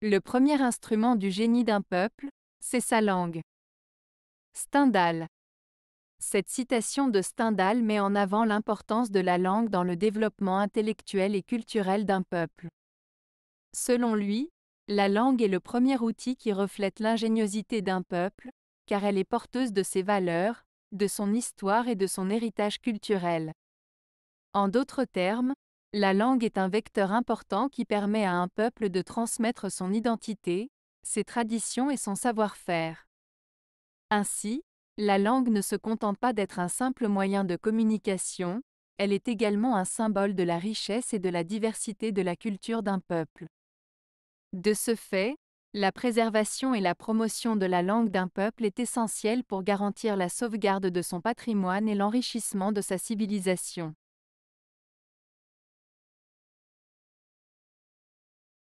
Le premier instrument du génie d'un peuple, c'est sa langue. Stendhal. Cette citation de Stendhal met en avant l'importance de la langue dans le développement intellectuel et culturel d'un peuple. Selon lui, la langue est le premier outil qui reflète l'ingéniosité d'un peuple, car elle est porteuse de ses valeurs, de son histoire et de son héritage culturel. En d'autres termes, la langue est un vecteur important qui permet à un peuple de transmettre son identité, ses traditions et son savoir-faire. Ainsi, la langue ne se contente pas d'être un simple moyen de communication, elle est également un symbole de la richesse et de la diversité de la culture d'un peuple. De ce fait, la préservation et la promotion de la langue d'un peuple est essentielle pour garantir la sauvegarde de son patrimoine et l'enrichissement de sa civilisation.